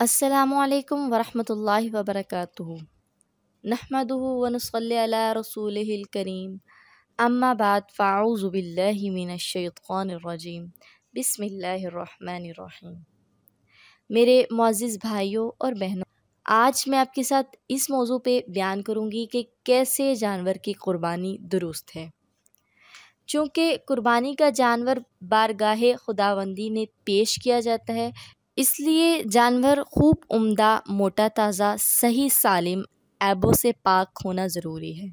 असलकम वरहमल वबरक नहमद वनसल्ला रसूल करीम अम्मा बाद फ़ाउज़बिल्लिमिनशैतरजीम मेरे मोज़ भाइयों और बहनों आज मैं आपके साथ इस मौजू पे बयान करूँगी कि कैसे जानवर की क़ुरबानी दुरुस्त है चूँकि कुर्बानी का जानवर बारगाह खुदाबंदी में पेश किया जाता है इसलिए जानवर खूब उम्दा मोटा ताज़ा सही सालिम ऐबों से पाक होना ज़रूरी है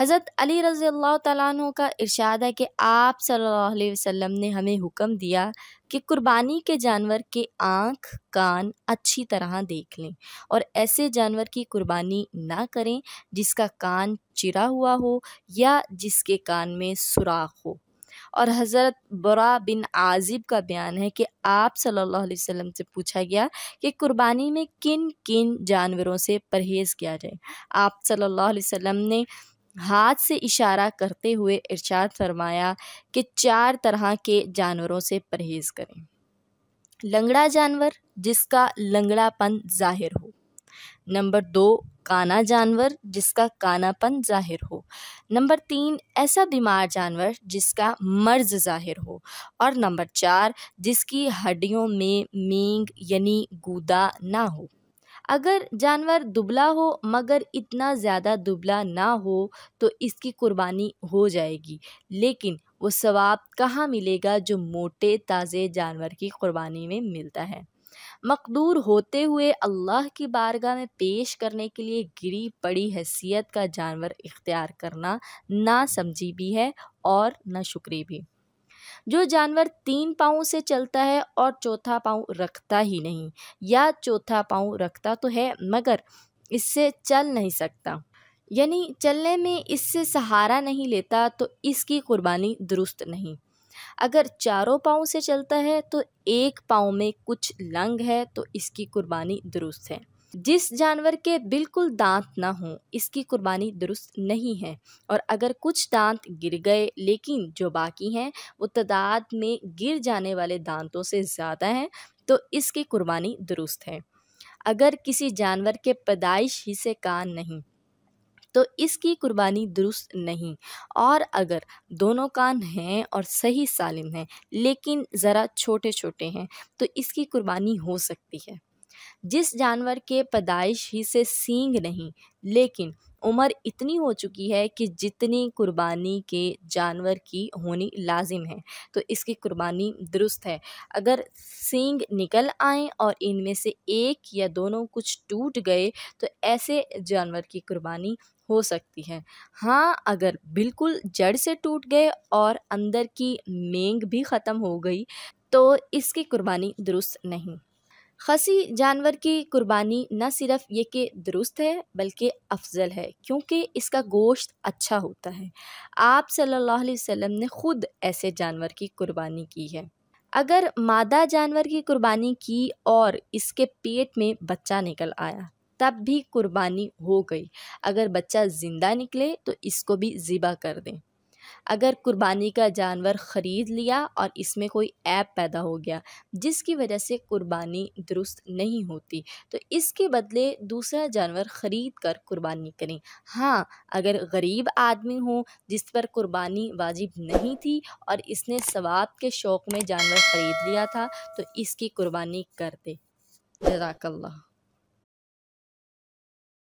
हज़रत अली रज़ी अल्लाह तु का इरशाद है कि आप सल्लल्लाहु अलैहि वसल्लम ने हमें हुक्म दिया कि कुर्बानी के जानवर के आँख कान अच्छी तरह देख लें और ऐसे जानवर की कुर्बानी ना करें जिसका कान चिरा हुआ हो या जिसके कान में सुराख हो और हज़रत बरा बिन आज़िब का बयान है कि आप सल्लल्लाहु अलैहि वसल्लम से पूछा गया कि कुर्बानी में किन किन जानवरों से परहेज़ किया जाए आप सल्लल्लाहु अलैहि वसल्लम ने हाथ से इशारा करते हुए इर्शाद फरमाया कि चार तरह के जानवरों से परहेज़ करें लंगड़ा जानवर जिसका लंगड़ापन जाहिर हो नंबर दो काना जानवर जिसका कानापन जाहिर हो नंबर तीन ऐसा बीमार जानवर जिसका मर्ज जाहिर हो और नंबर चार जिसकी हड्डियों में मींग यानी गूदा ना हो अगर जानवर दुबला हो मगर इतना ज़्यादा दुबला ना हो तो इसकी कुर्बानी हो जाएगी लेकिन वो सवाब कहाँ मिलेगा जो मोटे ताज़े जानवर की कुर्बानी में मिलता है मकदूर होते हुए अल्लाह की बारगाह में पेश करने के लिए गिरी पड़ी हैसियत का जानवर इख्तियार करना ना समझी भी है और ना शुक्री भी जो जानवर तीन पाँव से चलता है और चौथा पाँव रखता ही नहीं या चौथा पाँव रखता तो है मगर इससे चल नहीं सकता यानी चलने में इससे सहारा नहीं लेता तो इसकी कुर्बानी दुरुस्त नहीं अगर चारों पाँव से चलता है तो एक पाँव में कुछ लंग है तो इसकी कुर्बानी दुरुस्त है जिस जानवर के बिल्कुल दांत ना हो इसकी कुर्बानी दुरुस्त नहीं है और अगर कुछ दांत गिर गए लेकिन जो बाकी हैं वो तादाद में गिर जाने वाले दांतों से ज़्यादा हैं तो इसकी कुर्बानी दुरुस्त है अगर किसी जानवर के पैदाइश ही से कान नहीं तो इसकी कुर्बानी दुरुस्त नहीं और अगर दोनों कान हैं और सही सालिम हैं लेकिन ज़रा छोटे छोटे हैं तो इसकी कुर्बानी हो सकती है जिस जानवर के पैदाइश ही से सींग नहीं लेकिन उम्र इतनी हो चुकी है कि जितनी कुर्बानी के जानवर की होनी लाजिम है तो इसकी कुर्बानी दुरुस्त है अगर सींग निकल आए और इनमें से एक या दोनों कुछ टूट गए तो ऐसे जानवर की कुर्बानी हो सकती है हाँ अगर बिल्कुल जड़ से टूट गए और अंदर की मेंग भी ख़त्म हो गई तो इसकी कुर्बानी दुरुस्त नहीं खसी जानवर की कुर्बानी न सिर्फ ये कि दुरुस्त है बल्कि अफजल है क्योंकि इसका गोश्त अच्छा होता है आप सल्लल्लाहु अलैहि वसल्लम ने ख़ुद ऐसे जानवर की कुर्बानी की है अगर मादा जानवर की कुर्बानी की और इसके पेट में बच्चा निकल आया तब भी कुर्बानी हो गई अगर बच्चा ज़िंदा निकले तो इसको भी ज़िबा कर दें अगर कुर्बानी का जानवर ख़रीद लिया और इसमें कोई ऐप पैदा हो गया जिसकी वजह से कुर्बानी दुरुस्त नहीं होती तो इसके बदले दूसरा जानवर ख़रीद कर कुर्बानी करें हाँ अगर गरीब आदमी हो जिस पर कुर्बानी वाजिब नहीं थी और इसने सवाब के शौक़ में जानवर ख़रीद लिया था तो इसकी कुर्बानी कर दे जजाकल्ला